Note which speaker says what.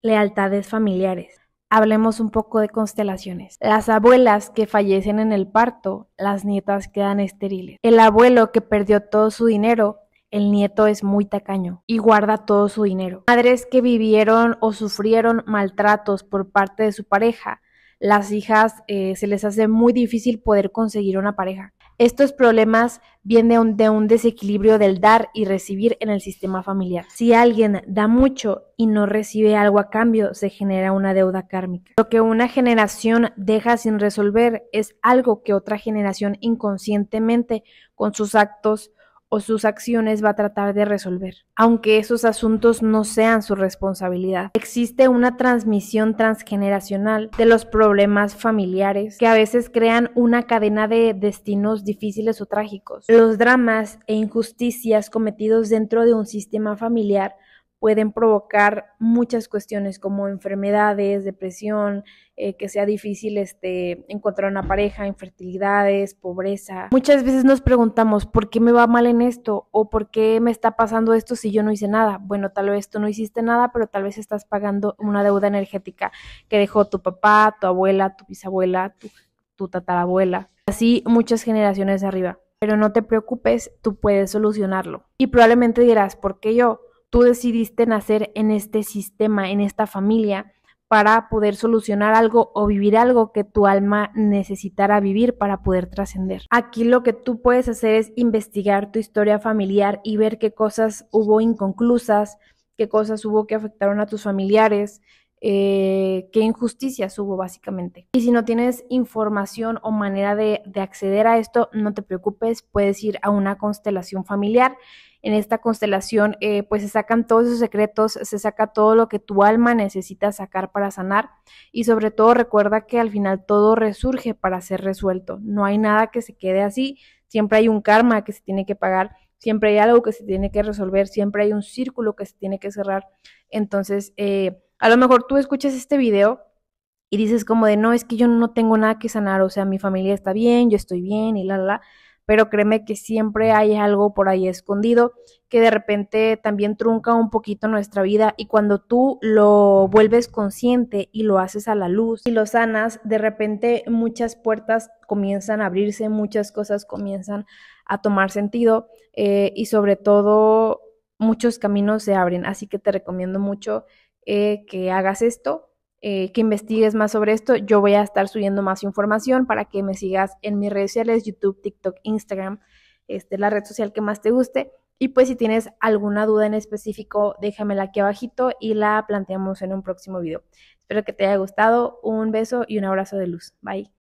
Speaker 1: Lealtades familiares. Hablemos un poco de constelaciones. Las abuelas que fallecen en el parto, las nietas quedan estériles. El abuelo que perdió todo su dinero, el nieto es muy tacaño y guarda todo su dinero. Madres que vivieron o sufrieron maltratos por parte de su pareja, las hijas eh, se les hace muy difícil poder conseguir una pareja. Estos problemas viene de un, desequilibrio del dar y recibir en el sistema familiar. Si alguien da mucho y no recibe algo a cambio, se genera una deuda kármica. Lo que una generación deja sin resolver es algo que otra generación inconscientemente con sus actos o sus acciones va a tratar de resolver, aunque esos asuntos no sean su responsabilidad. Existe una transmisión transgeneracional de los problemas familiares que a veces crean una cadena de destinos difíciles o trágicos. Los dramas e injusticias cometidos dentro de un sistema familiar pueden provocar muchas cuestiones como enfermedades, depresión, eh, que sea difícil este, encontrar una pareja, infertilidades, pobreza. Muchas veces nos preguntamos, ¿por qué me va mal en esto? ¿O por qué me está pasando esto si yo no hice nada? Bueno, tal vez tú no hiciste nada, pero tal vez estás pagando una deuda energética que dejó tu papá, tu abuela, tu bisabuela, tu tatarabuela. Así muchas generaciones arriba. Pero no te preocupes, tú puedes solucionarlo. Y probablemente dirás, ¿por qué yo? tú decidiste nacer en este sistema, en esta familia, para poder solucionar algo o vivir algo que tu alma necesitara vivir para poder trascender. Aquí lo que tú puedes hacer es investigar tu historia familiar y ver qué cosas hubo inconclusas, qué cosas hubo que afectaron a tus familiares, eh, qué injusticias hubo básicamente. Y si no tienes información o manera de acceder a esto, no te preocupes, puedes ir a una constelación familiar en esta constelación, eh, pues se sacan todos esos secretos, se saca todo lo que tu alma necesita sacar para sanar y sobre todo recuerda que al final todo resurge para ser resuelto. No hay nada que se quede así, siempre hay un karma que se tiene que pagar, siempre hay algo que se tiene que resolver, siempre hay un círculo que se tiene que cerrar. Entonces, eh, a lo mejor tú escuchas este video y dices como de, no, es que yo no tengo nada que sanar, o sea, mi familia está bien, yo estoy bien y la, la. la pero créeme que siempre hay algo por ahí escondido que de repente también trunca un poquito nuestra vida y cuando tú lo vuelves consciente y lo haces a la luz y lo sanas, de repente muchas puertas comienzan a abrirse, muchas cosas comienzan a tomar sentido eh, y sobre todo muchos caminos se abren. Así que te recomiendo mucho eh, que hagas esto eh, que investigues más sobre esto. Yo voy a estar subiendo más información para que me sigas en mis redes sociales, YouTube, TikTok, Instagram, este, la red social que más te guste. Y pues si tienes alguna duda en específico, déjamela aquí abajito y la planteamos en un próximo video. Espero que te haya gustado. Un beso y un abrazo de luz. Bye.